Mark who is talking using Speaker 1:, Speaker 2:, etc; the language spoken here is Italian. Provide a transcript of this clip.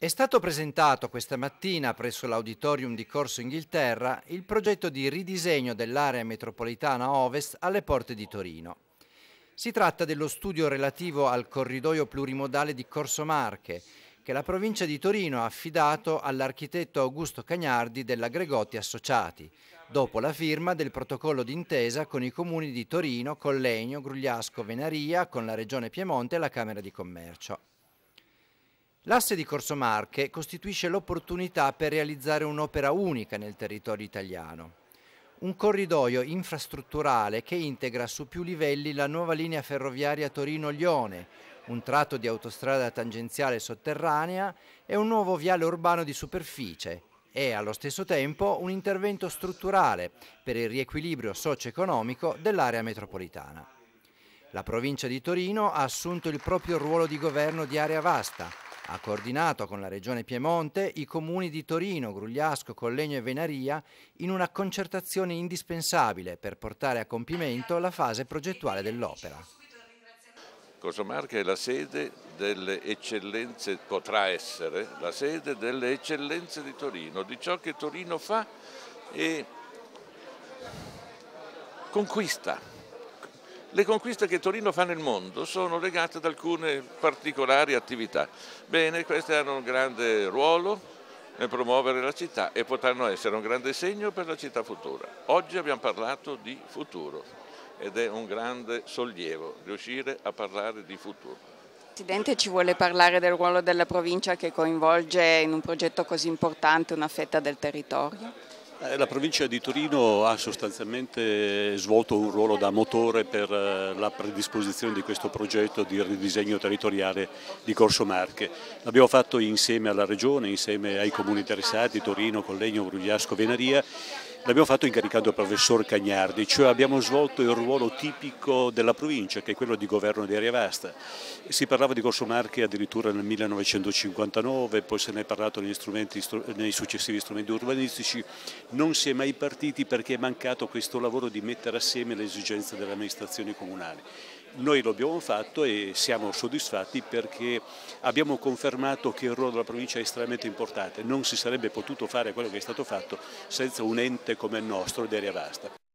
Speaker 1: È stato presentato questa mattina presso l'auditorium di Corso Inghilterra il progetto di ridisegno dell'area metropolitana ovest alle porte di Torino. Si tratta dello studio relativo al corridoio plurimodale di Corso Marche, che la provincia di Torino ha affidato all'architetto Augusto Cagnardi della Gregotti Associati, dopo la firma del protocollo d'intesa con i comuni di Torino, Collegno, Grugliasco, Venaria, con la Regione Piemonte e la Camera di Commercio. L'asse di Corso Marche costituisce l'opportunità per realizzare un'opera unica nel territorio italiano. Un corridoio infrastrutturale che integra su più livelli la nuova linea ferroviaria Torino-Lione, un tratto di autostrada tangenziale sotterranea e un nuovo viale urbano di superficie, È allo stesso tempo un intervento strutturale per il riequilibrio socio-economico dell'area metropolitana. La provincia di Torino ha assunto il proprio ruolo di governo di area vasta, ha coordinato con la Regione Piemonte i comuni di Torino, Grugliasco, Collegno e Venaria in una concertazione indispensabile per portare a compimento la fase progettuale dell'opera.
Speaker 2: Cosomarca è la sede delle eccellenze, potrà essere la sede delle eccellenze di Torino, di ciò che Torino fa e conquista. Le conquiste che Torino fa nel mondo sono legate ad alcune particolari attività. Bene, queste hanno un grande ruolo nel promuovere la città e potranno essere un grande segno per la città futura. Oggi abbiamo parlato di futuro ed è un grande sollievo riuscire a parlare di futuro. Presidente ci vuole parlare del ruolo della provincia che coinvolge in un progetto così importante una fetta del territorio?
Speaker 3: Eh, la provincia di Torino ha sostanzialmente svolto un ruolo da motore per eh, la predisposizione di questo progetto di ridisegno territoriale di Corso Marche. L'abbiamo fatto insieme alla Regione, insieme ai comuni interessati, Torino, Collegno, Brugliasco, Venaria L'abbiamo fatto incaricando il professor Cagnardi, cioè abbiamo svolto il ruolo tipico della provincia, che è quello di governo di area vasta. Si parlava di Corso Marche addirittura nel 1959, poi se ne è parlato negli, negli successivi strumenti urbanistici, non si è mai partiti perché è mancato questo lavoro di mettere assieme le esigenze delle amministrazioni comunali. Noi lo abbiamo fatto e siamo soddisfatti perché abbiamo confermato che il ruolo della provincia è estremamente importante, non si sarebbe potuto fare quello che è stato fatto senza un ente come il nostro ed Vasta.